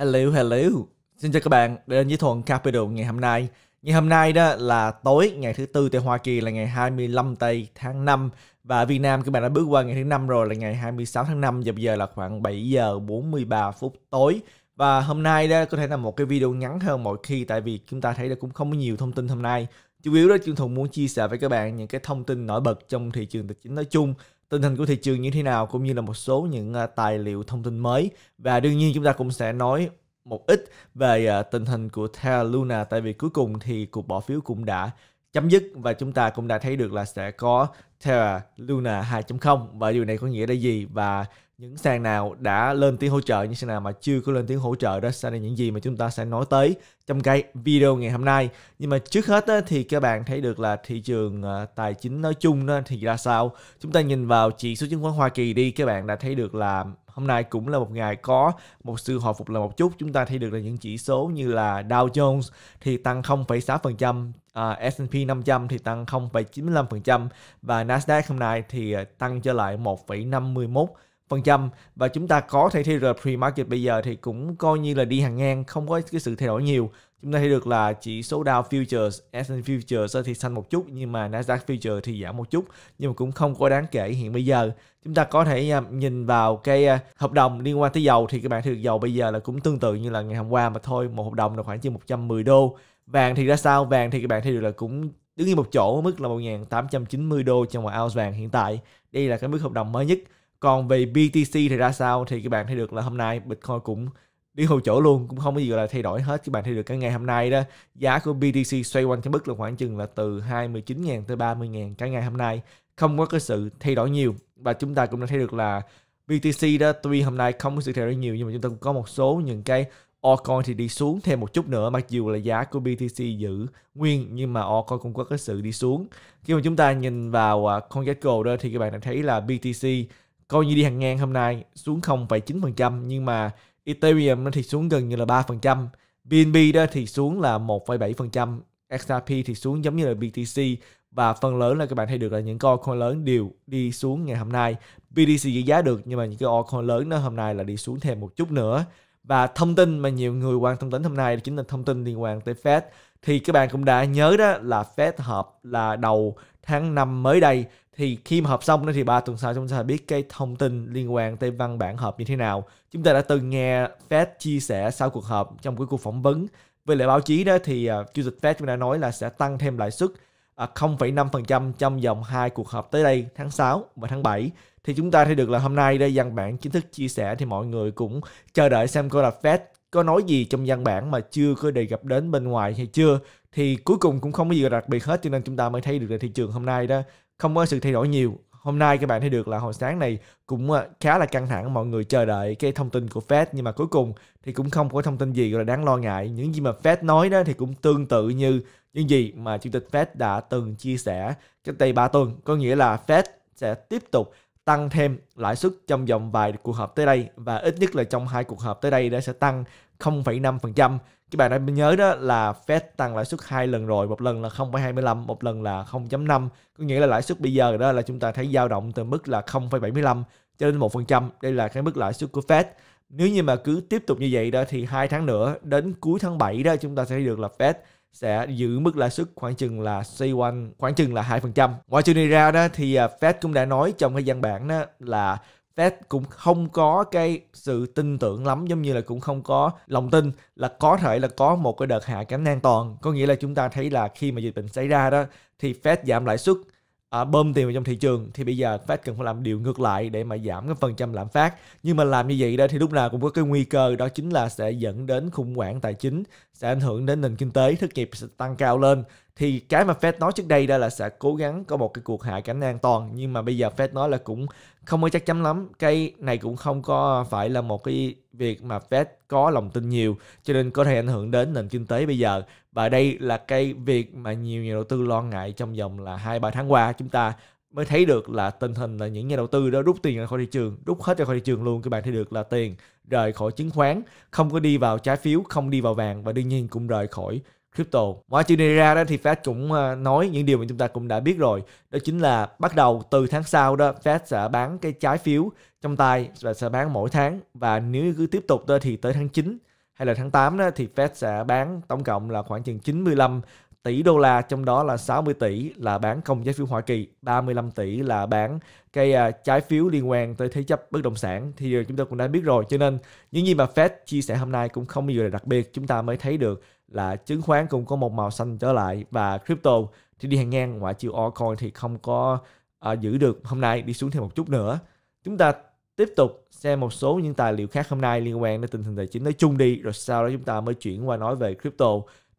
Hello, hello. Xin chào các bạn đến với Thuận Capital ngày hôm nay. Ngày hôm nay đó là tối ngày thứ tư tại Hoa Kỳ là ngày 25 tây tháng 5 và Việt Nam các bạn đã bước qua ngày thứ năm rồi là ngày 26 tháng 5 giờ bây giờ là khoảng 7 giờ 43 phút tối. Và hôm nay đó có thể là một cái video ngắn hơn mọi khi tại vì chúng ta thấy là cũng không có nhiều thông tin hôm nay. Chủ yếu đó Trương Thuận muốn chia sẻ với các bạn những cái thông tin nổi bật trong thị trường tài chính nói chung tình hình của thị trường như thế nào cũng như là một số những à, tài liệu thông tin mới và đương nhiên chúng ta cũng sẽ nói một ít về à, tình hình của Terra Luna tại vì cuối cùng thì cuộc bỏ phiếu cũng đã chấm dứt và chúng ta cũng đã thấy được là sẽ có Terra Luna 2.0 và điều này có nghĩa là gì và những sàn nào đã lên tiếng hỗ trợ những sàn nào mà chưa có lên tiếng hỗ trợ đó sẽ là những gì mà chúng ta sẽ nói tới trong cái video ngày hôm nay nhưng mà trước hết á, thì các bạn thấy được là thị trường ờ, tài chính nói chung đó, thì ra sao chúng ta nhìn vào chỉ số chứng khoán Hoa Kỳ đi các bạn đã thấy được là hôm nay cũng là một ngày có một sự hồi phục là một chút chúng ta thấy được là những chỉ số như là Dow Jones thì tăng 0,6% uh, S&P 500 thì tăng 0,95% và Nasdaq hôm nay thì ờ, tăng trở lại 1,51 phần trăm và chúng ta có thể thấy là pre-market bây giờ thì cũng coi như là đi hàng ngang không có cái sự thay đổi nhiều chúng ta thấy được là chỉ số Dow Futures, S&P Futures thì xanh một chút nhưng mà Nasdaq Futures thì giảm một chút nhưng mà cũng không có đáng kể hiện bây giờ. Chúng ta có thể à, nhìn vào cái à, hợp đồng liên quan tới dầu thì các bạn thấy được dầu bây giờ là cũng tương tự như là ngày hôm qua mà thôi, một hợp đồng là khoảng chừng 110 đô. Vàng thì ra sao? Vàng thì các bạn thấy được là cũng đứng yên một chỗ mức là 1.890 đô trong một ounce vàng hiện tại. Đây là cái mức hợp đồng mới nhất còn về BTC thì ra sao thì các bạn thấy được là hôm nay Bitcoin cũng đi hồi chỗ luôn cũng không có gì gọi là thay đổi hết các bạn thấy được cái ngày hôm nay đó giá của BTC xoay quanh cái mức là khoảng chừng là từ 29.000 tới 30.000 cái ngày hôm nay không có cái sự thay đổi nhiều và chúng ta cũng đã thấy được là BTC đó tuy hôm nay không có sự thay đổi nhiều nhưng mà chúng ta cũng có một số những cái altcoin thì đi xuống thêm một chút nữa mặc dù là giá của BTC giữ nguyên nhưng mà altcoin cũng có cái sự đi xuống khi mà chúng ta nhìn vào à, con Gecko đó thì các bạn đã thấy là BTC coi như đi hàng ngang hôm nay xuống 0,9% nhưng mà Ethereum nó thì xuống gần như là 3%, BNB đó thì xuống là 1,7%, XRP thì xuống giống như là BTC và phần lớn là các bạn thấy được là những con coin lớn đều đi xuống ngày hôm nay. BTC giữ giá được nhưng mà những cái altcoin lớn nó hôm nay là đi xuống thêm một chút nữa. Và thông tin mà nhiều người quan tâm đến hôm nay chính là thông tin liên quan tới Fed. Thì các bạn cũng đã nhớ đó là Fed họp là đầu tháng 5 mới đây thì khi mà họp xong đó thì ba tuần sau chúng ta biết cái thông tin liên quan tới văn bản họp như thế nào chúng ta đã từng nghe Fed chia sẻ sau cuộc họp trong cái cuộc phỏng vấn với lại báo chí đó thì uh, chủ tịch Fed cũng đã nói là sẽ tăng thêm lãi suất uh, à, 0,5% trong vòng hai cuộc họp tới đây tháng 6 và tháng 7 thì chúng ta thấy được là hôm nay đây văn bản chính thức chia sẻ thì mọi người cũng chờ đợi xem coi là Fed có nói gì trong văn bản mà chưa có đề cập đến bên ngoài hay chưa thì cuối cùng cũng không có gì đặc biệt hết cho nên chúng ta mới thấy được là thị trường hôm nay đó không có sự thay đổi nhiều hôm nay các bạn thấy được là hồi sáng này cũng ờ, khá là căng thẳng mọi người chờ đợi cái thông tin của Fed nhưng mà cuối cùng thì cũng không có thông tin gì gọi là đáng lo ngại những gì mà Fed nói đó thì cũng tương tự như những gì mà chủ tịch Fed đã từng chia sẻ cách đây 3 tuần có nghĩa là Fed sẽ tiếp tục tăng thêm lãi suất trong vòng vài cuộc họp tới đây và ít nhất là trong hai cuộc họp tới đây đã sẽ tăng 0,5% các bạn đã nhớ đó là Fed tăng lãi suất hai lần rồi một lần là 0,25 một lần là 0,5 có nghĩa là lãi suất bây giờ đó là chúng ta thấy dao động từ mức là 0,75 cho đến 1% đây là cái mức lãi suất của Fed nếu như mà cứ tiếp tục như vậy đó thì hai tháng nữa đến cuối tháng 7 đó chúng ta sẽ được là Fed sẽ giữ mức lãi suất khoảng chừng là C1 khoảng chừng là 2%. Ngoài chuyện này ra đó thì à, Fed cũng đã nói trong cái văn bản đó là Fed cũng không có cái sự tin tưởng lắm giống như là cũng không có lòng tin là có thể là có một cái đợt hạ cánh an toàn có nghĩa là chúng ta thấy là khi mà dịch bệnh xảy ra đó thì Fed giảm lãi suất à, bơm tiền vào trong thị trường thì bây giờ Fed cần phải làm điều ngược lại để mà giảm cái phần trăm lạm phát nhưng mà làm như vậy đó thì lúc nào cũng có cái nguy cơ đó chính là sẽ dẫn đến khủng hoảng tài chính sẽ ảnh hưởng đến nền kinh tế thất nghiệp sẽ tăng cao lên thì cái mà Fed nói trước đây đó là sẽ cố gắng có một cái cuộc hạ cánh an toàn nhưng mà bây giờ Fed nói là cũng không có chắc chắn lắm cái này cũng không có phải là một cái việc mà Fed có lòng tin nhiều cho nên có thể ảnh hưởng đến nền kinh tế bây giờ và đây là cái việc mà nhiều nhà đầu tư lo ngại trong vòng là hai ba tháng qua chúng ta mới thấy được là tình hình là những nhà đầu tư đó rút tiền ra khỏi thị trường, rút hết ra khỏi thị trường luôn các bạn thấy được là tiền rời khỏi chứng khoán, không có đi vào trái phiếu, không đi vào vàng và đương nhiên cũng rời khỏi crypto. Ngoài chuyện này ra đó thì Fed cũng ờ, nói những điều mà chúng ta cũng đã biết rồi. Đó chính là bắt đầu từ tháng sau đó Fed sẽ bán cái trái phiếu trong tay và sẽ bán mỗi tháng và nếu cứ tiếp tục đó thì tới tháng 9 hay là tháng 8 đó thì Fed sẽ bán tổng cộng là khoảng chừng 95 tỷ đô la trong đó là 60 tỷ là bán công trái phiếu Hoa Kỳ, 35 tỷ là bán cái ờ, trái phiếu liên quan tới thế chấp bất động sản thì ờ, chúng ta cũng đã biết rồi cho nên những gì mà Fed chia sẻ hôm nay cũng không gì là đặc biệt chúng ta mới thấy được là chứng khoán cũng có một màu xanh trở lại và crypto thì đi hàng ngang ngoại trừ altcoin thì không có à, giữ được hôm nay đi xuống thêm một chút nữa chúng ta tiếp tục xem một số những tài liệu khác hôm nay liên quan đến tình hình tài chính nói chung đi rồi sau đó chúng ta mới chuyển qua nói về crypto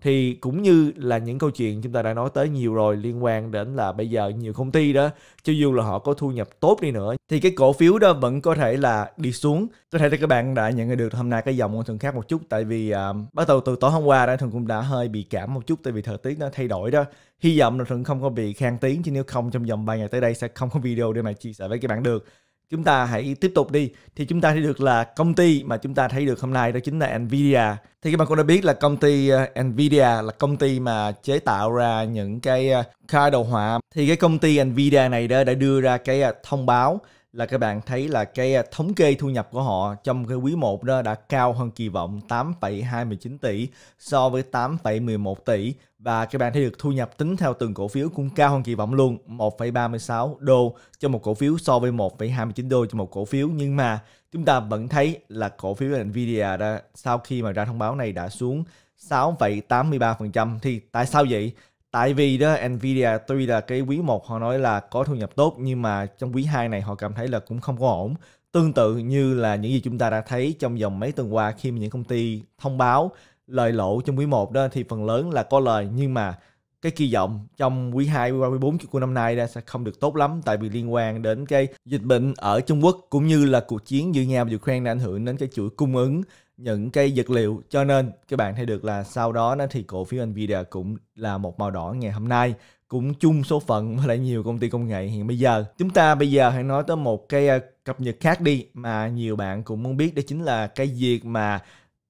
thì cũng như là những câu chuyện chúng ta đã nói tới nhiều rồi liên quan đến là bây giờ nhiều công ty đó cho dù là họ có thu nhập tốt đi nữa thì cái cổ phiếu đó vẫn có thể là đi xuống có thể là các bạn đã nhận được hôm nay cái dòng của thường khác một chút tại vì um, bắt đầu từ tối hôm qua đã thường cũng đã hơi bị cảm một chút tại vì thời tiết nó thay đổi đó hy vọng là thường không có bị khang tiếng chứ nếu không trong vòng 3 ngày tới đây sẽ không có video để mà chia sẻ với các bạn được chúng ta hãy tiếp tục đi thì chúng ta thấy được là công ty mà chúng ta thấy được hôm nay đó chính là Nvidia. Thì các bạn cũng đã biết là công ty ờ, Nvidia là công ty mà chế tạo ra những cái card ờ, đồ họa. Thì cái công ty Nvidia này đó đã đưa ra cái ờ, thông báo là các bạn thấy là cái à, thống kê thu nhập của họ trong cái quý 1 đó đã cao hơn kỳ vọng 8,29 tỷ so với 8,11 tỷ và các bạn thấy được thu nhập tính theo từng cổ phiếu cũng cao hơn kỳ vọng luôn 1,36 đô cho một cổ phiếu so với 1,29 đô cho một cổ phiếu nhưng mà chúng ta vẫn thấy là cổ phiếu Nvidia đã sau khi mà ra thông báo này đã xuống 6,83% thì tại sao vậy? tại vì đó Nvidia tuy là cái quý 1 họ nói là có thu nhập tốt nhưng mà trong quý 2 này họ cảm thấy là cũng không có ổn tương tự như là những gì chúng ta đã thấy trong vòng mấy tuần qua khi mà những công ty thông báo lời lỗ trong quý 1 đó thì phần lớn là có lời nhưng mà cái kỳ vọng trong quý 2 qua quý 4 của năm nay ra sẽ không được tốt lắm tại vì liên quan đến cái dịch bệnh ở Trung Quốc cũng như là cuộc chiến giữa Nga và Ukraine đã ảnh hưởng đến cái chuỗi cung ứng những cái vật liệu cho nên các bạn thấy được là sau đó nó thì cổ phiếu Nvidia cũng là một màu đỏ ngày hôm nay cũng chung số phận với lại nhiều công ty công nghệ hiện bây giờ. Chúng ta bây giờ hãy nói tới một cái ờ, cập nhật khác đi mà nhiều bạn cũng muốn biết đó chính là cái việc mà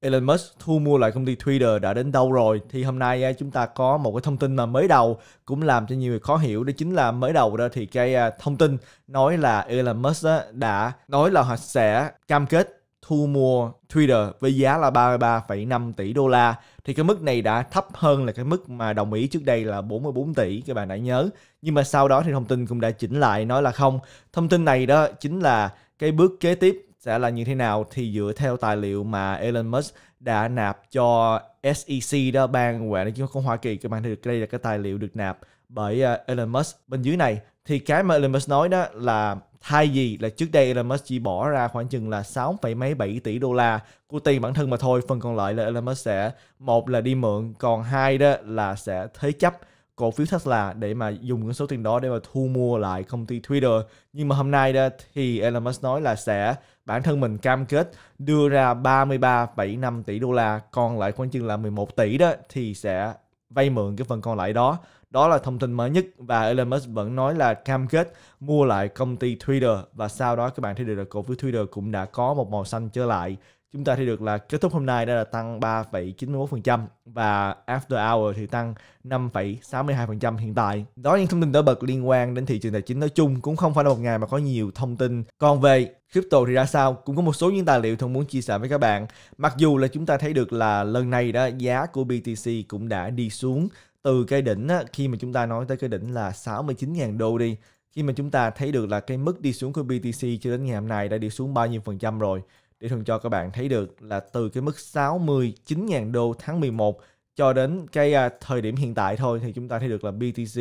Elon Musk thu mua lại công ty Twitter đã đến đâu rồi thì hôm nay ờ, chúng ta có một cái thông tin mà mới đầu cũng làm cho nhiều người khó hiểu đó chính là mới đầu đó thì cái ờ, thông tin nói là Elon Musk đã nói là họ sẽ cam kết thu mua Twitter với giá là 33,5 tỷ đô la thì cái mức này đã thấp hơn là cái mức mà đồng ý trước đây là 44 tỷ các bạn đã nhớ nhưng mà sau đó thì thông tin cũng đã chỉnh lại nói là không thông tin này đó chính là cái bước kế tiếp sẽ là như thế nào thì dựa theo tài liệu mà Elon Musk đã nạp cho SEC đó ban quản lý chứng khoán Hoa Kỳ các bạn thấy được đây là cái tài liệu được nạp bởi ờ, Elon Musk bên dưới này thì cái mà Elon Musk nói đó là Thay vì là trước đây Elon Musk chỉ bỏ ra khoảng chừng là 6, mấy 7 tỷ đô la của tiền bản thân mà thôi, phần còn lại là Elon Musk sẽ một là đi mượn, còn hai đó là sẽ thế chấp cổ phiếu Tesla để mà dùng cái số tiền đó để mà thu mua lại công ty Twitter. Nhưng mà hôm nay đó thì Elon Musk nói là sẽ bản thân mình cam kết đưa ra 33,5 tỷ đô la, còn lại khoảng chừng là 11 tỷ đó thì sẽ vay mượn cái phần còn lại đó đó là thông tin mới nhất và Elon Musk vẫn nói là cam kết mua lại công ty Twitter và sau đó các bạn thấy được là cổ phiếu Twitter cũng đã có một màu xanh trở lại. Chúng ta thấy được là kết thúc hôm nay đã là tăng 3,91% và after hour thì tăng 5,62% hiện tại. Đó là những thông tin nổi bật liên quan đến thị trường tài chính nói chung cũng không phải là một ngày mà có nhiều thông tin. Còn về crypto thì ra sao cũng có một số những tài liệu thông muốn chia sẻ với các bạn mặc dù là chúng ta thấy được là lần này đó giá của BTC cũng đã đi xuống từ cái đỉnh á, khi mà chúng ta nói tới cái đỉnh là 69.000 đô đi khi mà chúng ta thấy được là cái mức đi xuống của BTC cho đến ngày hôm nay đã đi xuống bao nhiêu phần trăm rồi để thường cho các bạn thấy được là từ cái mức 69.000 đô tháng 11 cho đến cái à, thời điểm hiện tại thôi thì chúng ta thấy được là BTC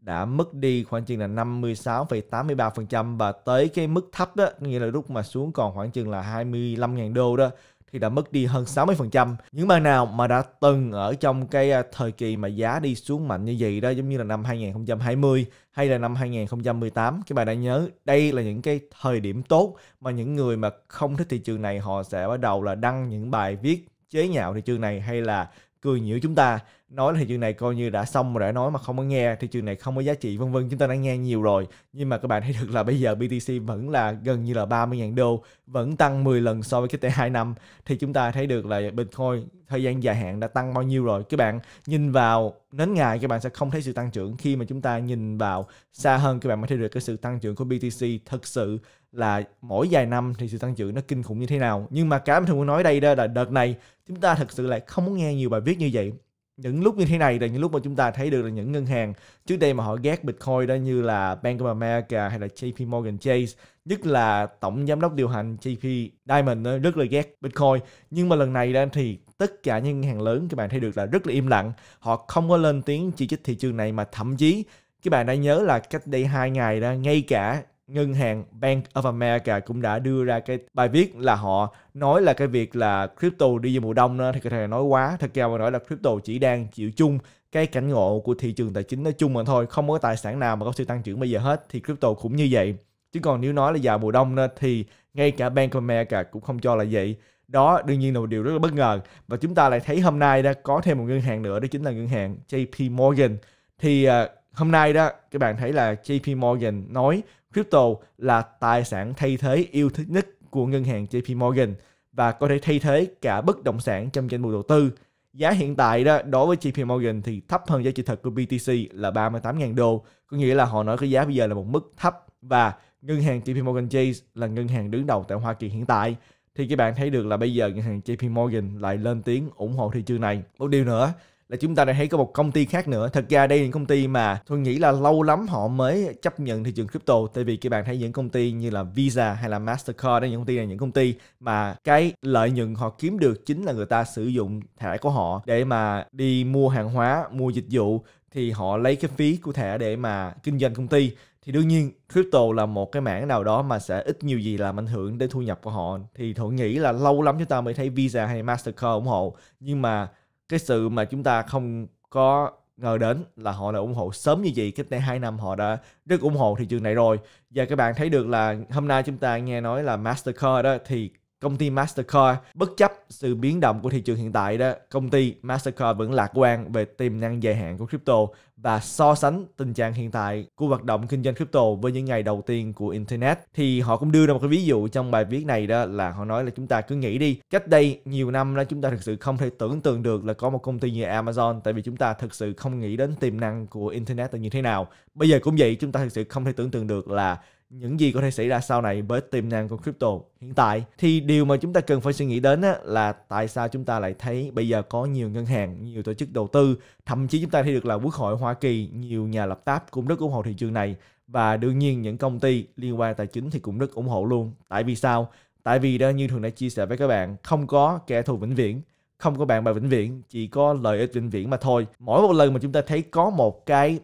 đã mất đi khoảng chừng là 56,83% và tới cái mức thấp đó, nghĩa là lúc mà xuống còn khoảng chừng là 25.000 đô đó khi đã mất đi hơn 60%. Những bang nào mà đã từng ở trong cái à, thời kỳ mà giá đi xuống mạnh như vậy đó giống như là năm 2020 hay là năm 2018 các bạn đã nhớ đây là những cái thời điểm tốt mà những người mà không thích thị trường này họ sẽ bắt đầu là đăng những bài viết chế nhạo thị trường này hay là cười nhiễu chúng ta nói là chuyện này coi như đã xong rồi đã nói mà không có nghe thì chuyện này không có giá trị vân vân chúng ta đã nghe nhiều rồi nhưng mà các bạn thấy được là bây giờ BTC vẫn là gần như là 30.000 đô vẫn tăng 10 lần so với cái tệ 2 năm thì chúng ta thấy được là Bitcoin thời gian dài hạn đã tăng bao nhiêu rồi các bạn nhìn vào nến ngày các bạn sẽ không thấy sự tăng trưởng khi mà chúng ta nhìn vào xa hơn các bạn mới thấy được cái sự tăng trưởng của BTC thật sự là mỗi vài năm thì sự tăng trưởng nó kinh khủng như thế nào nhưng mà cái mà tôi muốn nói đây đó là đợt này chúng ta thật sự lại không muốn nghe nhiều bài viết như vậy những lúc như thế này là những lúc mà chúng ta thấy được là những ngân hàng trước đây mà họ ghét Bitcoin đó như là Bank of America hay là JP Morgan Chase nhất là tổng giám đốc điều hành JP Diamond rất là ghét Bitcoin nhưng mà lần này đó thì tất cả những ngân hàng lớn các bạn thấy được là rất là im lặng họ không có lên tiếng chỉ trích thị trường này mà thậm chí các bạn đã nhớ là cách đây hai ngày đó ngay cả ngân hàng Bank of America cũng đã đưa ra cái bài viết là họ nói là cái việc là crypto đi vào mùa đông đó, thì có thể nói quá thật ra mà nói là crypto chỉ đang chịu chung cái cảnh ngộ của thị trường tài chính nói chung mà thôi không có tài sản nào mà có sự tăng trưởng bây giờ hết thì crypto cũng như vậy chứ còn nếu nói là vào mùa đông đó, thì ngay cả Bank of America cũng không cho là vậy đó đương nhiên là một điều rất là bất ngờ và chúng ta lại thấy hôm nay đã có thêm một ngân hàng nữa đó chính là ngân hàng JP Morgan thì uh, hôm nay đó các bạn thấy là JP Morgan nói crypto là tài sản thay thế yêu thích nhất của ngân hàng JP Morgan và có thể thay thế cả bất động sản trong danh mục đầu tư. Giá hiện tại đó đối với JP Morgan thì thấp hơn giá trị thật của BTC là 38.000 đô, có nghĩa là họ nói cái giá bây giờ là một mức thấp và ngân hàng JP Morgan Chase là ngân hàng đứng đầu tại Hoa Kỳ hiện tại thì các bạn thấy được là bây giờ ngân hàng JP Morgan lại lên tiếng ủng hộ thị trường này. Một điều nữa là chúng ta đã thấy có một công ty khác nữa thật ra đây là những công ty mà tôi nghĩ là lâu lắm họ mới chấp nhận thị trường crypto tại vì các bạn thấy những công ty như là visa hay là mastercard đây những công ty này những công ty mà cái lợi nhuận họ kiếm được chính là người ta sử dụng thẻ của họ để mà đi mua hàng hóa mua dịch vụ thì họ lấy cái phí của thẻ để mà kinh doanh công ty thì đương nhiên crypto là một cái mảng nào đó mà sẽ ít nhiều gì làm ảnh hưởng đến thu nhập của họ thì thuận nghĩ là lâu lắm chúng ta mới thấy visa hay mastercard ủng hộ nhưng mà cái sự mà chúng ta không có ngờ đến là họ đã ủng hộ sớm như vậy cách đây 2 năm họ đã rất ủng hộ thị trường này rồi và các bạn thấy được là hôm nay chúng ta nghe nói là Mastercard đó thì công ty Mastercard. Bất chấp sự biến động của thị trường hiện tại đó, công ty Mastercard vẫn lạc quan về tiềm năng dài hạn của crypto và so sánh tình trạng hiện tại của hoạt động kinh doanh crypto với những ngày đầu tiên của internet thì họ cũng đưa ra một cái ví dụ trong bài viết này đó là họ nói là chúng ta cứ nghĩ đi cách đây nhiều năm đó chúng ta thực sự không thể tưởng tượng được là có một công ty như Amazon tại vì chúng ta thực sự không nghĩ đến tiềm năng của internet là như thế nào bây giờ cũng vậy chúng ta thực sự không thể tưởng tượng được là những gì có thể xảy ra sau này với tiềm năng của crypto hiện tại thì điều mà chúng ta cần phải suy nghĩ đến là tại sao chúng ta lại thấy bây giờ có nhiều ngân hàng, nhiều tổ chức đầu tư, thậm chí chúng ta thấy được là quốc hội Hoa Kỳ, nhiều nhà lập pháp cũng rất ủng hộ thị trường này và đương nhiên những công ty liên quan tài chính thì cũng rất ủng hộ luôn. Tại vì sao? Tại vì đó như thường đã chia sẻ với các bạn, không có kẻ thù vĩnh viễn, không có bạn bè vĩnh viễn, chỉ có lợi ích vĩnh viễn mà thôi. Mỗi một lần mà chúng ta thấy có một cái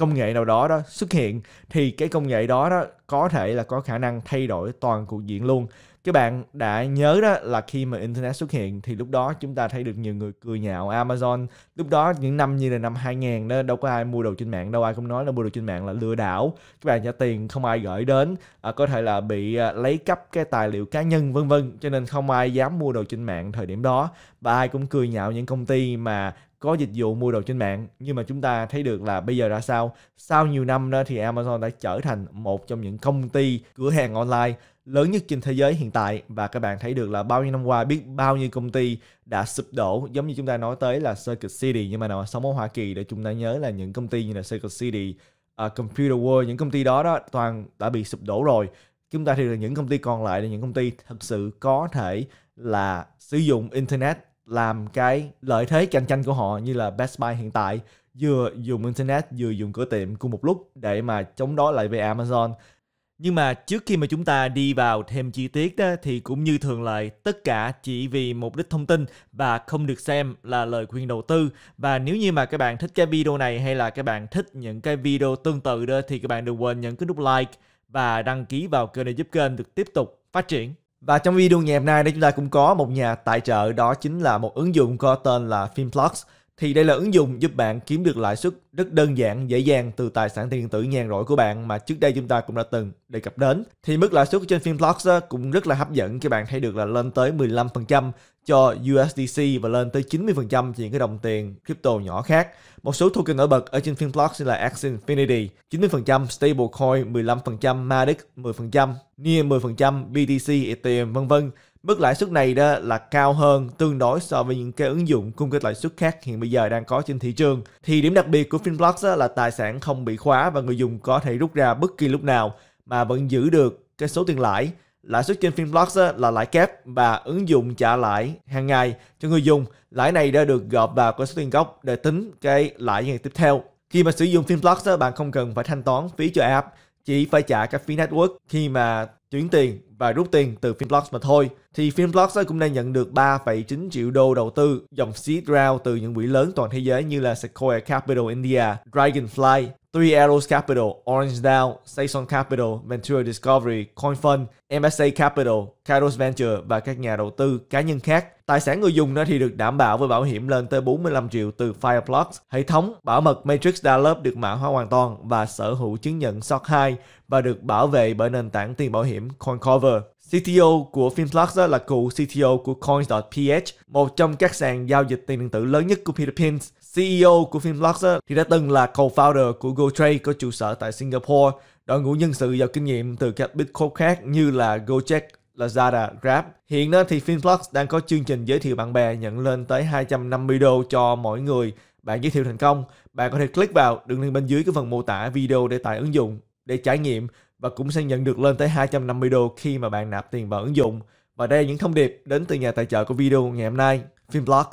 công nghệ nào đó đó xuất hiện thì cái công nghệ đó đó có thể là có khả năng thay đổi toàn cục diện luôn các bạn đã nhớ đó là khi mà internet xuất hiện thì lúc đó chúng ta thấy được nhiều người cười nhạo Amazon lúc đó những năm như là năm 2000 đó đâu có ai mua đồ trên mạng đâu ai cũng nói là mua đồ trên mạng là lừa đảo các bạn trả tiền không ai gửi đến à, có thể là bị à, lấy cắp cái tài liệu cá nhân vân vân cho nên không ai dám mua đồ trên mạng thời điểm đó và ai cũng cười nhạo những công ty mà có dịch vụ mua đồ trên mạng nhưng mà chúng ta thấy được là bây giờ ra sao sau nhiều năm đó thì Amazon đã trở thành một trong những công ty cửa hàng online lớn nhất trên thế giới hiện tại và các bạn thấy được là bao nhiêu năm qua biết bao nhiêu công ty đã sụp đổ giống như chúng ta nói tới là Circuit City nhưng mà nào sống ở Hoa Kỳ để chúng ta nhớ là những công ty như là Circuit City, uh, Computer World những công ty đó đó toàn đã bị sụp đổ rồi chúng ta thì là những công ty còn lại là những công ty thật sự có thể là sử dụng internet làm cái lợi thế cạnh tranh của họ như là Best Buy hiện tại vừa dùng internet vừa dùng cửa tiệm cùng một lúc để mà chống đối lại với Amazon. Nhưng mà trước khi mà chúng ta đi vào thêm chi tiết đó thì cũng như thường lệ tất cả chỉ vì mục đích thông tin và không được xem là lời khuyên đầu tư. Và nếu như mà các bạn thích cái video này hay là các bạn thích những cái video tương tự đó thì các bạn đừng quên nhấn cái nút like và đăng ký vào kênh để giúp kênh được tiếp tục phát triển. Và trong video ngày hôm nay đây chúng ta cũng có một nhà tài trợ đó chính là một ứng dụng có tên là Filmplus thì đây là ứng dụng giúp bạn kiếm được lãi suất rất đơn giản, dễ dàng từ tài sản tiền điện tử nhàn rỗi của bạn mà trước đây chúng ta cũng đã từng đề cập đến. Thì mức lãi suất trên Finflux cũng rất là hấp dẫn, các bạn thấy được là lên tới 15% cho USDC và lên tới 90% cho những cái đồng tiền crypto nhỏ khác. Một số token nổi bật ở trên Finflux như là Axie Infinity 90%, Stablecoin 15%, matic 10%, near 10%, BTC, Ethereum vân vân Mức lãi suất này đó là cao hơn tương đối so với những cái ứng dụng cung cấp lãi suất khác hiện bây giờ đang có trên thị trường. Thì điểm đặc biệt của Finblocks là tài sản không bị khóa và người dùng có thể rút ra bất kỳ lúc nào mà vẫn giữ được cái số tiền lãi. Lãi suất trên Finblocks là lãi kép và ứng dụng trả lãi hàng ngày cho người dùng. Lãi này đã được gộp vào cái số tiền gốc để tính cái lãi ngày tiếp theo. Khi mà sử dụng Finblocks, bạn không cần phải thanh toán phí cho app, chỉ phải trả các phí network khi mà chuyển tiền và rút tiền từ Finblocks mà thôi, thì Finblocks cũng đang nhận được 3,9 triệu đô đầu tư dòng seed round từ những quỹ lớn toàn thế giới như là Sequoia Capital India, Dragonfly, Three Arrows Capital, Orange Down, Saxon Capital, Ventura Discovery, CoinFund, MSA Capital, Kairos Venture và các nhà đầu tư cá nhân khác. Tài sản người dùng thì được đảm bảo với bảo hiểm lên tới 45 triệu từ Fireblocks. Hệ thống bảo mật Matrix Dialog được mã hóa hoàn toàn và sở hữu chứng nhận SOC 2 và được bảo vệ bởi nền tảng tiền bảo hiểm CoinCover. CTO của Finflux là cựu CTO của Coins.ph, một trong các sàn giao dịch tiền điện tử lớn nhất của Philippines. CEO của Finblocks thì đã từng là co-founder của GoTrade có trụ sở tại Singapore, đội ngũ nhân sự giàu kinh nghiệm từ các big corp khác như là Gojek, Lazada, Grab. Hiện nay thì Finflux đang có chương trình giới thiệu bạn bè nhận lên tới 250 đô cho mỗi người. Bạn giới thiệu thành công, bạn có thể click vào đường link bên dưới cái phần mô tả video để tải ứng dụng, để trải nghiệm và cũng sẽ nhận được lên tới 250 đô khi mà bạn nạp tiền vào ứng dụng. Và đây là những thông điệp đến từ nhà tài trợ của video ngày hôm nay, Finflux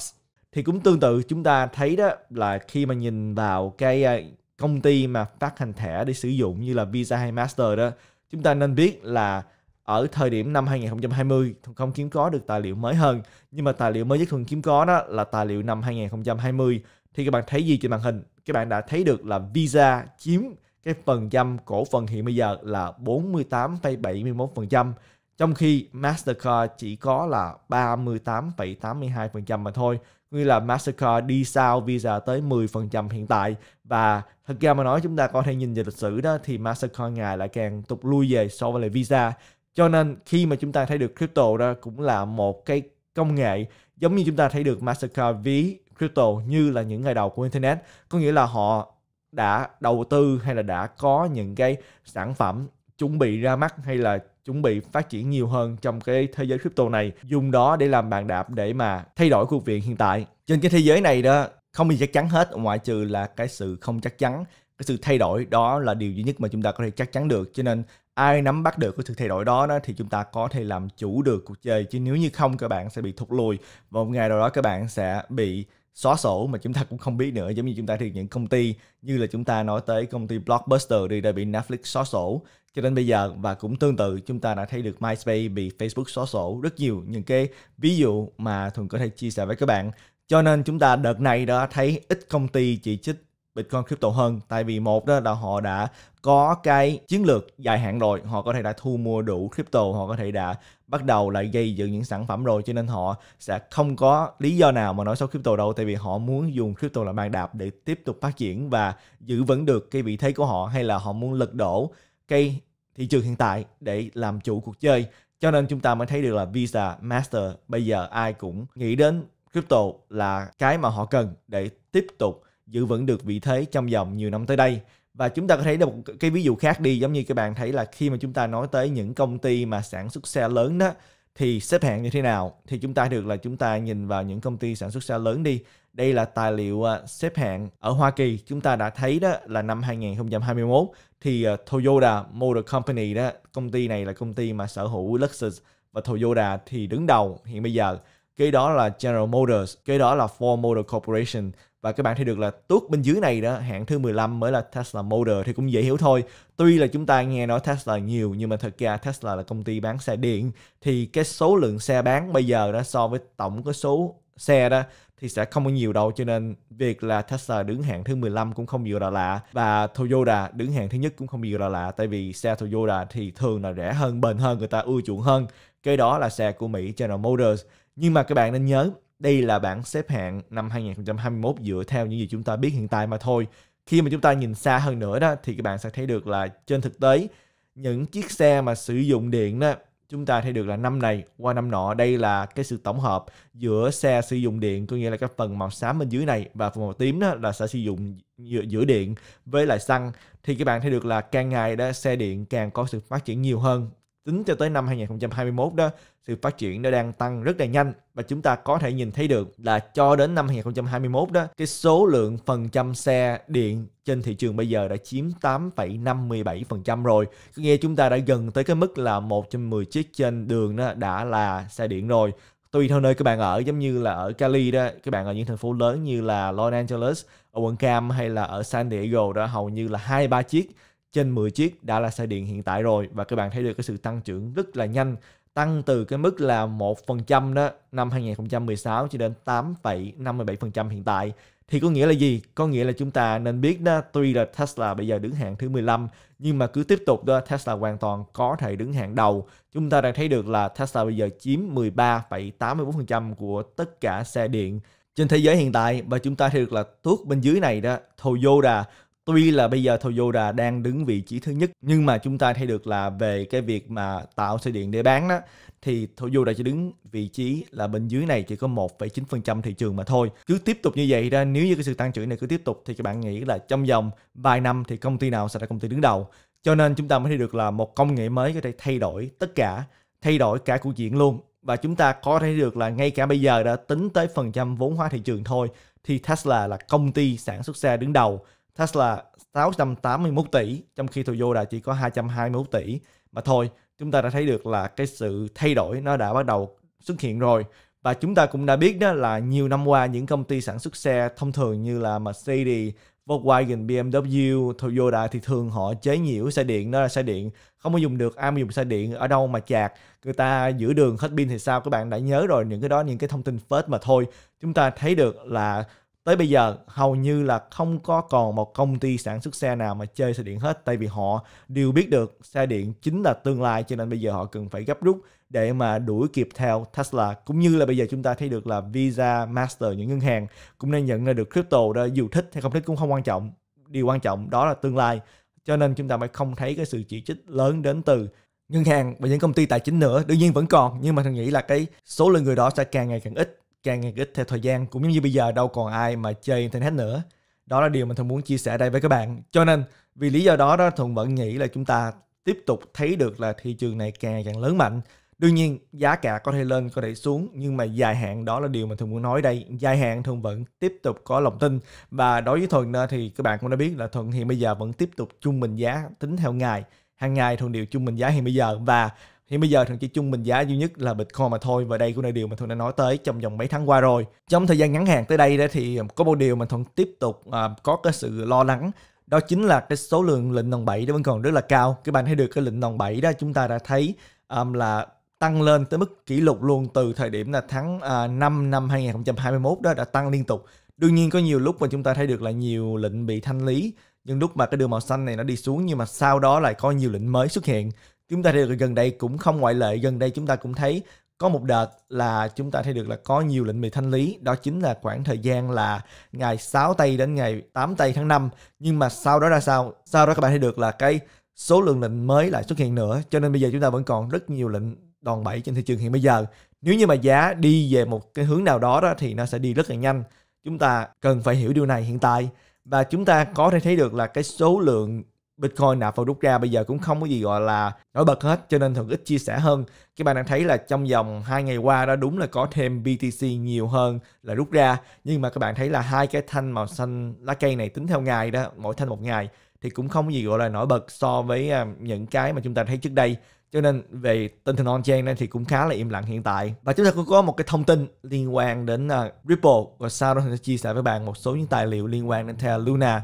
thì cũng tương tự chúng ta thấy đó là khi mà nhìn vào cái à, công ty mà phát hành thẻ để sử dụng như là Visa hay Master đó chúng ta nên biết là ở thời điểm năm 2020 không kiếm có được tài liệu mới hơn nhưng mà tài liệu mới nhất Thuần kiếm có đó là tài liệu năm 2020 thì các bạn thấy gì trên màn hình các bạn đã thấy được là Visa chiếm cái phần trăm cổ phần hiện bây giờ là 48,71% trong khi Mastercard chỉ có là 38,82% mà thôi như là Mastercard đi sau Visa tới 10% hiện tại và thật ra mà nói chúng ta có thể nhìn về lịch sử đó thì Mastercard ngày lại càng tục lui về so với lại Visa cho nên khi mà chúng ta thấy được crypto đó cũng là một cái công nghệ giống như chúng ta thấy được Mastercard ví crypto như là những ngày đầu của internet có nghĩa là họ đã đầu tư hay là đã có những cái sản phẩm chuẩn bị ra mắt hay là chuẩn bị phát triển nhiều hơn trong cái thế giới crypto này dùng đó để làm bàn đạp để mà thay đổi cuộc viện hiện tại trên cái thế giới này đó không gì chắc chắn hết ngoại trừ là cái sự không chắc chắn cái sự thay đổi đó là điều duy nhất mà chúng ta có thể chắc chắn được cho nên ai nắm bắt được cái sự thay đổi đó, đó thì chúng ta có thể làm chủ được cuộc chơi chứ nếu như không các bạn sẽ bị thụt lùi và một ngày nào đó các bạn sẽ bị xóa sổ mà chúng ta cũng không biết nữa giống như chúng ta thì những công ty như là chúng ta nói tới công ty Blockbuster đi đã bị Netflix xóa sổ cho đến bây giờ và cũng tương tự chúng ta đã thấy được MySpace bị Facebook xóa sổ rất nhiều những cái ví dụ mà thường có thể chia sẻ với các bạn. Cho nên chúng ta đợt này đã thấy ít công ty chỉ trích Bitcoin crypto hơn tại vì một đó là họ đã có cái chiến lược dài hạn rồi họ có thể đã thu mua đủ crypto họ có thể đã bắt đầu lại gây dựng những sản phẩm rồi cho nên họ sẽ không có lý do nào mà nói xấu crypto đâu tại vì họ muốn dùng crypto làm bàn đạp để tiếp tục phát triển và giữ vững được cái vị thế của họ hay là họ muốn lật đổ cái thị trường hiện tại để làm chủ cuộc chơi cho nên chúng ta mới thấy được là Visa, Master bây giờ ai cũng nghĩ đến crypto là cái mà họ cần để tiếp tục giữ vững được vị thế trong vòng nhiều năm tới đây và chúng ta có thấy được một cái ví dụ khác đi giống như các bạn thấy là khi mà chúng ta nói tới những công ty mà sản xuất xe lớn đó thì xếp hạng như thế nào thì chúng ta được là chúng ta nhìn vào những công ty sản xuất xe lớn đi đây là tài liệu à, xếp hạng ở Hoa Kỳ. Chúng ta đã thấy đó là năm 2021 thì à, Toyota Motor Company đó, công ty này là công ty mà sở hữu Lexus và Toyota thì đứng đầu hiện bây giờ. Kế đó là General Motors, kế đó là Ford Motor Corporation và các bạn thấy được là tuốt bên dưới này đó hạng thứ 15 mới là Tesla Motor thì cũng dễ hiểu thôi tuy là chúng ta nghe nói Tesla nhiều nhưng mà thật ra Tesla là công ty bán xe điện thì cái số lượng xe bán bây giờ đó so với tổng cái số xe đó thì sẽ không có nhiều đâu cho nên việc là Tesla đứng hạng thứ 15 cũng không nhiều là lạ và Toyota đứng hạng thứ nhất cũng không nhiều là lạ tại vì xe Toyota thì thường là rẻ hơn bền hơn người ta ưa chuộng hơn cái đó là xe của Mỹ General Motors nhưng mà các bạn nên nhớ đây là bảng xếp hạng năm 2021 dựa theo những gì chúng ta biết hiện tại mà thôi khi mà chúng ta nhìn xa hơn nữa đó thì các bạn sẽ thấy được là trên thực tế những chiếc xe mà sử dụng điện đó chúng ta thấy được là năm này qua năm nọ đây là cái sự tổng hợp giữa xe sử dụng điện có nghĩa là cái phần màu xám bên dưới này và phần màu tím đó là sẽ sử dụng giữa, giữa điện với lại xăng thì các bạn thấy được là càng ngày đó xe điện càng có sự phát triển nhiều hơn tính cho tới năm 2021 đó sự phát triển nó đang tăng rất là nhanh và chúng ta có thể nhìn thấy được là cho đến năm 2021 đó cái số lượng phần trăm xe điện trên thị trường bây giờ đã chiếm 8,57% rồi có nghĩa chúng ta đã gần tới cái mức là 1 trên 10 chiếc trên đường đó đã là xe điện rồi tùy theo nơi các bạn ở giống như là ở Cali đó các bạn ở những thành phố lớn như là Los Angeles ở quận Cam hay là ở San Diego đó hầu như là hai ba chiếc trên 10 chiếc đã là xe điện hiện tại rồi và các bạn thấy được cái sự tăng trưởng rất là nhanh tăng từ cái mức là 1% đó năm 2016 cho đến 8,57% hiện tại thì có nghĩa là gì? Có nghĩa là chúng ta nên biết đó, tuy là Tesla bây giờ đứng hạng thứ 15 nhưng mà cứ tiếp tục đó Tesla hoàn toàn có thể đứng hạng đầu. Chúng ta đang thấy được là Tesla bây giờ chiếm 13,84% của tất cả xe điện trên thế giới hiện tại và chúng ta thấy được là thuốc bên dưới này đó Toyota tuy là bây giờ Toyota đang đứng vị trí thứ nhất nhưng mà chúng ta thấy được là về cái việc mà tạo xe điện để bán đó thì Toyota chỉ đứng vị trí là bên dưới này chỉ có 1,9% thị trường mà thôi. Cứ tiếp tục như vậy ra nếu như cái sự tăng trưởng này cứ tiếp tục thì các bạn nghĩ là trong vòng vài năm thì công ty nào sẽ là công ty đứng đầu. Cho nên chúng ta mới thấy được là một công nghệ mới có thể thay đổi tất cả, thay đổi cả cuộc diện luôn. Và chúng ta có thấy được là ngay cả bây giờ đã tính tới phần trăm vốn hóa thị trường thôi thì Tesla là công ty sản xuất xe đứng đầu Tesla 681 tỷ trong khi Toyota chỉ có 221 tỷ mà thôi chúng ta đã thấy được là cái sự thay đổi nó đã bắt đầu xuất hiện rồi và chúng ta cũng đã biết đó là nhiều năm qua những công ty sản xuất xe thông thường như là Mercedes, Volkswagen, BMW, Toyota thì thường họ chế nhiễu xe điện đó là xe điện không có dùng được ai mà dùng xe điện ở đâu mà chạc người ta giữa đường hết pin thì sao các bạn đã nhớ rồi những cái đó những cái thông tin phết mà thôi chúng ta thấy được là tới bây giờ hầu như là không có còn một công ty sản xuất xe nào mà chơi xe điện hết tại vì họ đều biết được xe điện chính là tương lai cho nên bây giờ họ cần phải gấp rút để mà đuổi kịp theo Tesla cũng như là bây giờ chúng ta thấy được là Visa, Master những ngân hàng cũng đang nhận ra được crypto đó dù thích hay không thích cũng không quan trọng điều quan trọng đó là tương lai cho nên chúng ta phải không thấy cái sự chỉ trích lớn đến từ ngân hàng và những công ty tài chính nữa đương nhiên vẫn còn nhưng mà thằng nghĩ là cái số lượng người đó sẽ càng ngày càng ít càng ngày ít theo thời gian cũng giống như bây giờ đâu còn ai mà chơi internet nữa đó là điều mà thường muốn chia sẻ đây với các bạn cho nên vì lý do đó đó thuận vẫn nghĩ là chúng ta tiếp tục thấy được là thị trường này càng ngày càng lớn mạnh đương nhiên giá cả có thể lên có thể xuống nhưng mà dài hạn đó là điều mà thường muốn nói đây dài hạn thuận vẫn tiếp tục có lòng tin và đối với thuận ờ, thì các bạn cũng đã biết là thuận hiện bây giờ vẫn tiếp tục trung bình giá tính theo ngày hàng ngày thuận đều trung bình giá hiện bây giờ và thì bây giờ thằng chỉ chung mình giá duy nhất là Bitcoin mà thôi và đây cũng là điều mà Thuận đã nói tới trong vòng mấy tháng qua rồi. Trong thời gian ngắn hạn tới đây đó thì um, có một điều mà Thuận tiếp tục uh, có cái sự lo lắng đó chính là cái số lượng lệnh đòn bảy nó vẫn còn rất là cao. Các bạn thấy được cái lệnh đòn bảy đó chúng ta đã thấy um, là tăng lên tới mức kỷ lục luôn từ thời điểm là tháng uh, à, 5 năm 2021 đó đã tăng liên tục. Đương nhiên có nhiều lúc mà chúng ta thấy được là nhiều lệnh bị thanh lý nhưng lúc mà cái đường màu xanh này nó đi xuống nhưng mà sau đó lại có nhiều lệnh mới xuất hiện chúng ta thấy được gần đây cũng không ngoại lệ gần đây chúng ta cũng thấy có một đợt là chúng ta thấy được là có nhiều lệnh bị thanh lý đó chính là khoảng thời gian là ngày 6 tây đến ngày 8 tây tháng 5 nhưng mà sau đó ra sao sau đó các bạn thấy được là cái số lượng lệnh mới lại xuất hiện nữa cho nên bây giờ chúng ta vẫn còn rất nhiều lệnh đòn bẩy trên thị trường hiện bây giờ nếu như mà giá đi về một cái hướng nào đó đó thì nó sẽ đi rất là nhanh chúng ta cần phải hiểu điều này hiện tại và chúng ta có thể thấy được là cái số lượng Bitcoin nạp vào rút ra bây giờ cũng không có gì gọi là nổi bật hết cho nên thường ít chia sẻ hơn. Các bạn đang thấy là trong vòng 2 ngày qua đó đúng là có thêm BTC nhiều hơn là rút ra nhưng mà các bạn thấy là hai cái thanh màu xanh lá cây này tính theo ngày đó, mỗi thanh một ngày thì cũng không có gì gọi là nổi bật so với à, những cái mà chúng ta thấy trước đây. Cho nên về tinh thần on-chain này thì cũng khá là im lặng hiện tại. Và chúng ta cũng có một cái thông tin liên quan đến uh, Ripple và sau đó sẽ chia sẻ với bạn một số những tài liệu liên quan đến Terra Luna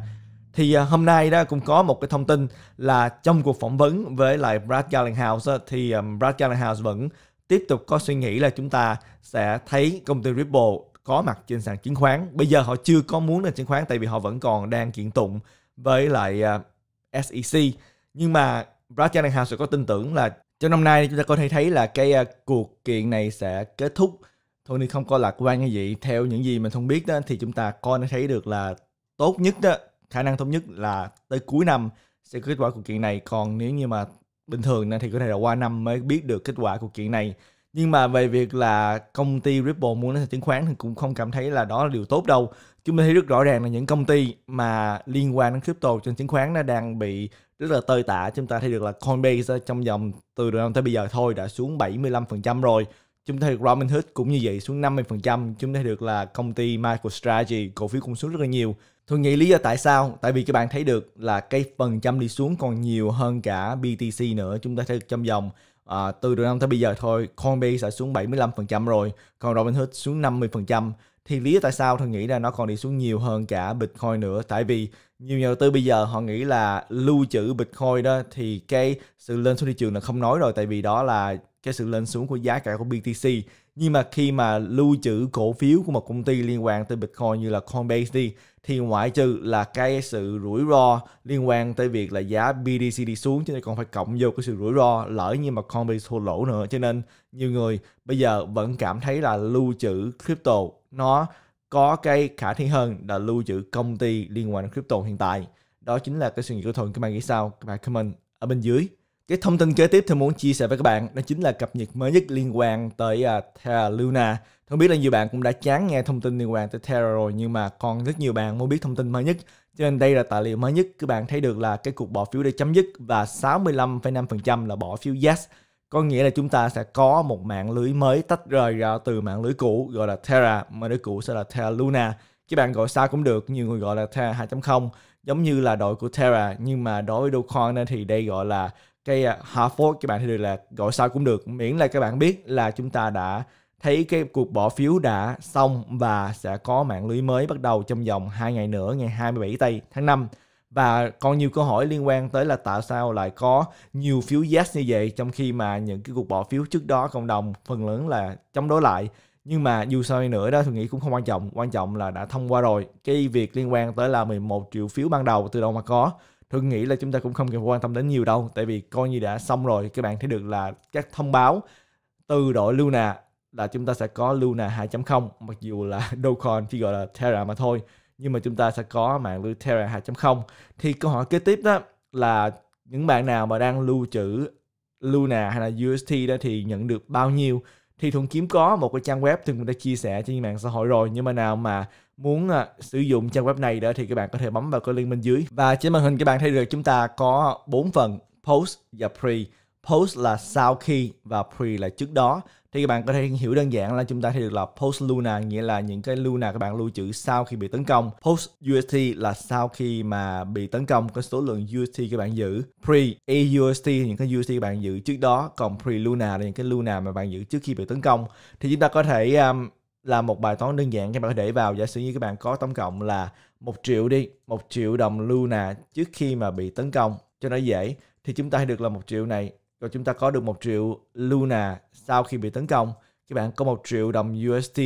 thì à, hôm nay đó cũng có một cái thông tin là trong cuộc phỏng vấn với lại Brad Gallinghouse đó, thì à, Brad Gallinghouse vẫn tiếp tục có suy nghĩ là chúng ta sẽ thấy công ty Ripple có mặt trên sàn chứng khoán. Bây giờ họ chưa có muốn lên chứng khoán tại vì họ vẫn còn đang kiện tụng với lại à, SEC. Nhưng mà Brad Gallagher sẽ có tin tưởng là trong năm nay chúng ta có thể thấy là cái cuộc kiện này sẽ kết thúc. Thôi thì không có lạc quan như vậy. Theo những gì mình không biết đó thì chúng ta có thể thấy được là tốt nhất đó khả năng thống nhất là tới cuối năm sẽ có kết quả cuộc kiện này còn nếu như mà bình thường thì có thể là qua năm mới biết được kết quả cuộc kiện này nhưng mà về việc là công ty Ripple muốn lên chứng khoán thì cũng không cảm thấy là đó là điều tốt đâu chúng ta thấy rất rõ ràng là những công ty mà liên quan đến crypto trên chứng khoán nó đang bị rất là tơi tả chúng ta thấy được là Coinbase trong vòng từ đầu năm tới bây giờ thôi đã xuống 75% rồi chúng ta thấy được Robinhood cũng như vậy xuống 50% chúng ta thấy được là công ty MicroStrategy cổ phiếu cũng xuống rất là nhiều thường nghĩ lý do tại sao? Tại vì các bạn thấy được là cái phần trăm đi xuống còn nhiều hơn cả BTC nữa. Chúng ta thấy được trong vòng à, từ đầu năm tới bây giờ thôi, Coinbase đã xuống 75% rồi, còn Robinhood xuống 50%. Thì lý do tại sao tôi nghĩ là nó còn đi xuống nhiều hơn cả Bitcoin nữa? Tại vì nhiều nhà đầu tư bây giờ họ nghĩ là lưu trữ Bitcoin đó thì cái sự lên xuống thị trường là không nói rồi tại vì đó là cái sự lên xuống của giá cả của BTC nhưng mà khi mà lưu trữ cổ phiếu của một công ty liên quan tới Bitcoin như là Coinbase đi thì ngoại trừ là cái sự rủi ro liên quan tới việc là giá BTC đi xuống cho nên còn phải cộng vô cái sự rủi ro lỡ như mà Coinbase thua lỗ nữa cho nên nhiều người bây giờ vẫn cảm thấy là lưu trữ crypto nó có cái khả thi hơn là lưu trữ công ty liên quan đến crypto hiện tại đó chính là cái suy nghĩ của thuận các bạn nghĩ sao các bạn comment ở bên dưới cái thông tin kế tiếp tôi muốn chia sẻ với các bạn đó chính là cập nhật mới nhất liên quan tới uh, Terra Luna. Không biết là nhiều bạn cũng đã chán nghe thông tin liên quan tới Terra rồi nhưng mà còn rất nhiều bạn muốn biết thông tin mới nhất. Cho nên đây là tài liệu mới nhất các bạn thấy được là cái cuộc bỏ phiếu để chấm dứt và 65,5% là bỏ phiếu yes. Có nghĩa là chúng ta sẽ có một mạng lưới mới tách rời ra từ mạng lưới cũ gọi là Terra, mạng lưới cũ sẽ là Terra Luna. Các bạn gọi sao cũng được, nhiều người gọi là Terra 2.0 giống như là đội của Terra nhưng mà đối với Dogecoin thì đây gọi là cái à, hard fork các bạn thì được là gọi sao cũng được miễn là các bạn biết là chúng ta đã thấy cái cuộc bỏ phiếu đã xong và sẽ có mạng lưới mới bắt đầu trong vòng 2 ngày nữa ngày 27 tây tháng 5 và còn nhiều câu hỏi liên quan tới là tại sao lại có nhiều phiếu yes như vậy trong khi mà những cái cuộc bỏ phiếu trước đó cộng đồng phần lớn là chống đối lại nhưng mà dù sao nữa đó tôi nghĩ cũng không quan trọng quan trọng là đã thông qua rồi cái việc liên quan tới là 11 triệu phiếu ban đầu từ đâu mà có Thương nghĩ là chúng ta cũng không cần quan tâm đến nhiều đâu tại vì coi như đã xong rồi các bạn thấy được là các thông báo từ đội Luna là chúng ta sẽ có Luna 2.0 mặc dù là Dogecoin chỉ gọi là Terra mà thôi nhưng mà chúng ta sẽ có mạng lưới Terra 2.0 thì câu hỏi kế tiếp đó là những bạn nào mà đang lưu trữ Luna hay là UST đó thì nhận được bao nhiêu thì Thuận Kiếm có một cái trang web thường mình đã chia sẻ trên mạng xã hội rồi nhưng mà nào mà muốn à, sử dụng trang web này đó thì các bạn có thể bấm vào cái link bên dưới và trên màn hình các bạn thấy được chúng ta có bốn phần post và pre post là sau khi và pre là trước đó thì các bạn có thể hiểu đơn giản là chúng ta thấy được là post Luna nghĩa là những cái Luna các bạn lưu trữ sau khi bị tấn công post UST là sau khi mà bị tấn công cái số lượng UST các bạn giữ pre AUST e những cái UST các bạn giữ trước đó còn pre Luna là những cái Luna mà bạn giữ trước khi bị tấn công thì chúng ta có thể um, là một bài toán đơn giản các bạn có để vào giả sử như các bạn có tổng cộng là một triệu đi một triệu đồng Luna trước khi mà bị tấn công cho nó dễ thì chúng ta được là một triệu này rồi chúng ta có được một triệu Luna sau khi bị tấn công các bạn có một triệu đồng UST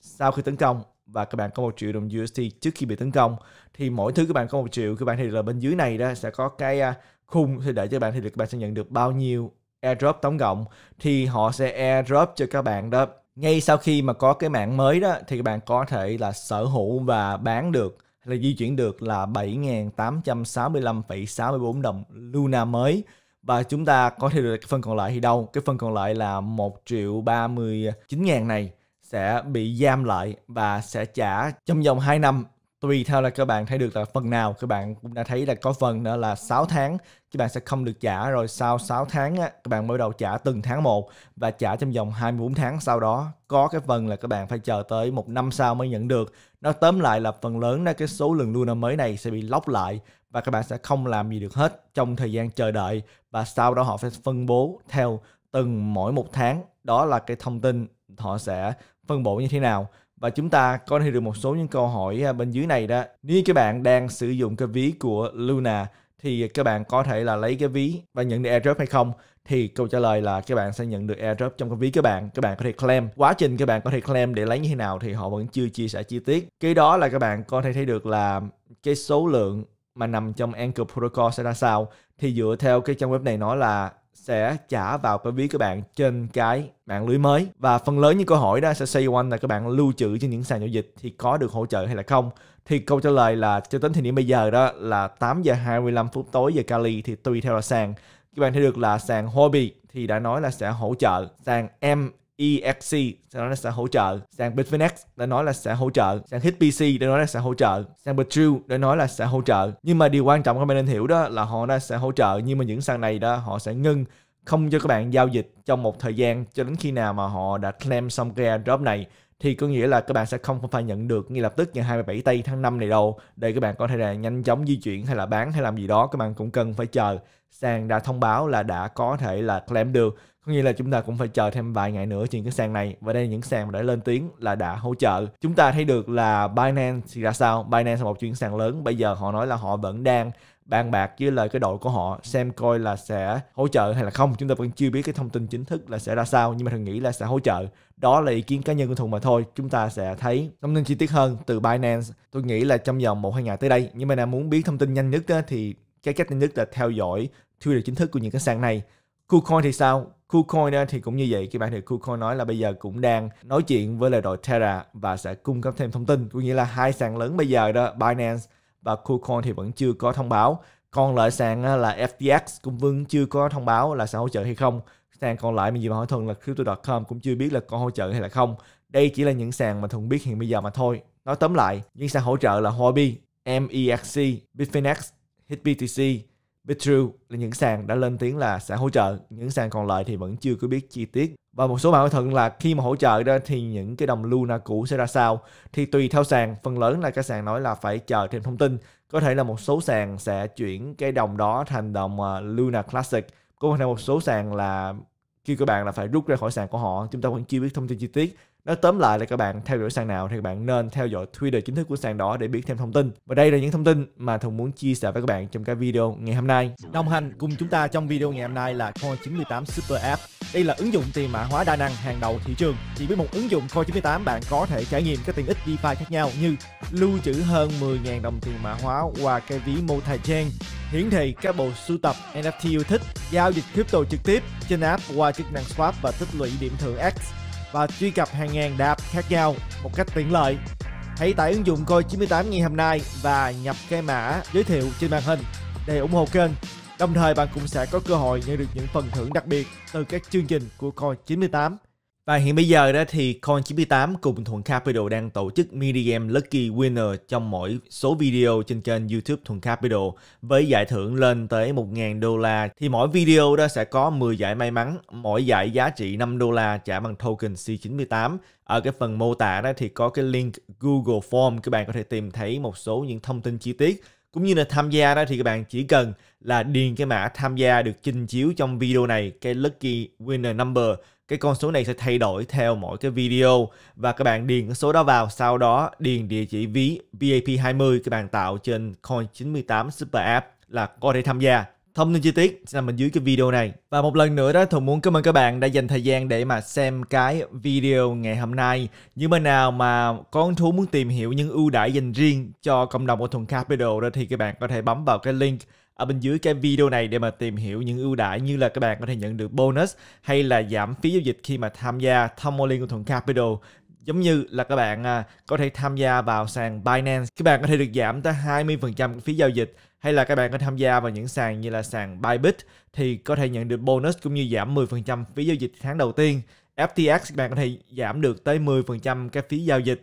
sau khi tấn công và các bạn có một triệu đồng UST trước khi bị tấn công thì mỗi thứ các bạn có một triệu các bạn thì là bên dưới này đó sẽ có cái à, khung thì để cho các bạn thì các bạn sẽ nhận được bao nhiêu airdrop tổng cộng thì họ sẽ airdrop cho các bạn đó ngay sau khi mà có cái mạng mới đó thì các bạn có thể là sở hữu và bán được là di chuyển được là 7.865,64 đồng Luna mới và chúng ta có thể được cái phần còn lại thì đâu cái phần còn lại là 1 triệu 39 000 này sẽ bị giam lại và sẽ trả trong vòng 2 năm tùy theo là các bạn thấy được là phần nào các bạn cũng đã thấy là có phần nữa là 6 tháng các bạn sẽ không được trả rồi sau 6 tháng á, các bạn mới đầu trả từng tháng một và trả trong vòng 24 tháng sau đó có cái phần là các bạn phải chờ tới một năm sau mới nhận được nó tóm lại là phần lớn là cái số lượng Luna mới này sẽ bị lóc lại và các bạn sẽ không làm gì được hết trong thời gian chờ đợi và sau đó họ phải phân bố theo từng mỗi một tháng đó là cái thông tin họ sẽ phân bổ như thế nào và chúng ta có thể được một số những câu hỏi à, bên dưới này đó. Nếu các bạn đang sử dụng cái ví của Luna thì các bạn có thể là lấy cái ví và nhận được airdrop hay không thì câu trả lời là các bạn sẽ nhận được airdrop trong cái ví các bạn các bạn có thể claim quá trình các bạn có thể claim để lấy như thế nào thì họ vẫn chưa chia sẻ chi tiết cái đó là các bạn có thể thấy được là cái số lượng mà nằm trong Anchor Protocol sẽ ra sao thì dựa theo cái trang web này nói là sẽ trả vào cái ví các bạn trên cái mạng lưới mới và phần lớn những câu hỏi đó sẽ xoay quanh là các bạn lưu trữ trên những sàn giao dịch thì có được hỗ trợ hay là không thì câu trả lời là cho đến thời điểm bây giờ đó là 8 giờ 25 phút tối giờ Cali thì tùy theo là sàn các bạn thấy được là sàn Hobby thì đã nói là sẽ hỗ trợ sàn M EXC sẽ nói là sẽ hỗ trợ sàn Bitfinex đã nói là sẽ hỗ trợ sàn HitBC đã nói là sẽ hỗ trợ sàn Bitrue đã nói là sẽ hỗ trợ nhưng mà điều quan trọng các bạn nên hiểu đó là họ đã sẽ hỗ trợ nhưng mà những sàn này đó họ sẽ ngưng không cho các bạn giao dịch trong một thời gian cho đến khi nào mà họ đã claim xong cái airdrop này thì có nghĩa là các bạn sẽ không phải nhận được ngay lập tức ngày 27 tây tháng 5 này đâu để các bạn có thể là nhanh chóng di chuyển hay là bán hay làm gì đó các bạn cũng cần phải chờ sàn đã thông báo là đã có thể là claim được có nghĩa là chúng ta cũng phải chờ thêm vài ngày nữa trên cái sàn này và đây là những sàn mà đã lên tiếng là đã hỗ trợ chúng ta thấy được là Binance thì ra sao Binance là một chuyến sàn lớn bây giờ họ nói là họ vẫn đang bàn bạc với lời cái đội của họ xem coi là sẽ hỗ trợ hay là không chúng ta vẫn chưa biết cái thông tin chính thức là sẽ ra sao nhưng mà thường nghĩ là sẽ hỗ trợ đó là ý kiến cá nhân của thùng mà thôi chúng ta sẽ thấy thông tin chi tiết hơn từ Binance tôi nghĩ là trong vòng một hai ngày tới đây nhưng mà nào muốn biết thông tin nhanh nhất thì cái cách nhanh nhất là theo dõi Twitter chính thức của những cái sàn này KuCoin thì sao KuCoin thì cũng như vậy các bạn thì KuCoin nói là bây giờ cũng đang nói chuyện với lại đội Terra và sẽ cung cấp thêm thông tin có nghĩa là hai sàn lớn bây giờ đó Binance và KuCoin thì vẫn chưa có thông báo còn lại sàn là FTX cũng vẫn chưa có thông báo là sẽ hỗ trợ hay không sàn còn lại mình gì mà hỏi thuần là crypto.com cũng chưa biết là có hỗ trợ hay là không đây chỉ là những sàn mà thuần biết hiện bây giờ mà thôi nói tóm lại những sàn hỗ trợ là Huobi MEXC Bitfinex HitBTC Bitrue là những sàn đã lên tiếng là sẽ hỗ trợ, những sàn còn lại thì vẫn chưa có biết chi tiết. Và một số bạn mạo thận là khi mà hỗ trợ đó thì những cái đồng Luna cũ sẽ ra sao thì tùy theo sàn, phần lớn là các sàn nói là phải chờ thêm thông tin. Có thể là một số sàn sẽ chuyển cái đồng đó thành đồng ờ, Luna Classic, cũng có thể một số sàn là kêu các bạn là phải rút ra khỏi sàn của họ, chúng ta vẫn chưa biết thông tin chi tiết Nói tóm lại là các bạn theo dõi sàn nào thì các bạn nên theo dõi Twitter chính thức của sàn đó để biết thêm thông tin. Và đây là những thông tin mà Thùng muốn chia sẻ với các bạn trong cái video ngày hôm nay. Đồng hành cùng chúng ta trong video ngày hôm nay là Coin 98 Super App. Đây là ứng dụng tiền mã hóa đa năng hàng đầu thị trường. Chỉ với một ứng dụng Coin 98 bạn có thể trải nghiệm các tiện ích DeFi khác nhau như lưu trữ hơn 10.000 đồng tiền mã hóa qua cái ví Multichain, hiển thị các bộ sưu tập NFT yêu thích, giao dịch crypto trực tiếp trên app qua chức năng swap và tích lũy điểm thưởng X và truy cập hàng ngàn đạp khác nhau một cách tiện lợi. Hãy tải ứng dụng Coi 98 ngày hôm nay và nhập cái mã giới thiệu trên màn hình để ủng hộ kênh. Đồng thời bạn cũng sẽ có cơ hội nhận được những phần thưởng đặc biệt từ các chương trình của Coi 98. Và hiện bây giờ đó thì Coin98 cùng Thuận Capital đang tổ chức mini game Lucky Winner trong mỗi số video trên kênh YouTube Thuận Capital với giải thưởng lên tới 1.000 đô la. Thì mỗi video đó sẽ có 10 giải may mắn, mỗi giải giá trị 5 đô la trả bằng token C98. Ở cái phần mô tả đó thì có cái link Google Form các bạn có thể tìm thấy một số những thông tin chi tiết cũng như là tham gia đó thì các bạn chỉ cần là điền cái mã tham gia được trình chiếu trong video này cái lucky winner number cái con số này sẽ thay đổi theo mỗi cái video và các bạn điền cái số đó vào sau đó điền địa chỉ ví VAP20 các bạn tạo trên Coin98 Super App là có thể tham gia Thông tin chi tiết sẽ nằm ở dưới cái video này. Và một lần nữa đó, thùng muốn cảm ơn các bạn đã dành thời gian để mà xem cái video ngày hôm nay. nhưng mà nào mà có hứng thú muốn tìm hiểu những ưu đãi dành riêng cho cộng đồng của thùng Capital đó thì các bạn có thể bấm vào cái link ở bên dưới cái video này để mà tìm hiểu những ưu đãi như là các bạn có thể nhận được bonus hay là giảm phí giao dịch khi mà tham gia Tomolin của Thuận Capital giống như là các bạn à, có thể tham gia vào sàn Binance các bạn có thể được giảm tới 20% phí giao dịch hay là các bạn có tham gia vào những sàn như là sàn Bybit thì có thể nhận được bonus cũng như giảm 10% phí giao dịch tháng đầu tiên. FTX các bạn có thể giảm được tới 10% cái phí giao dịch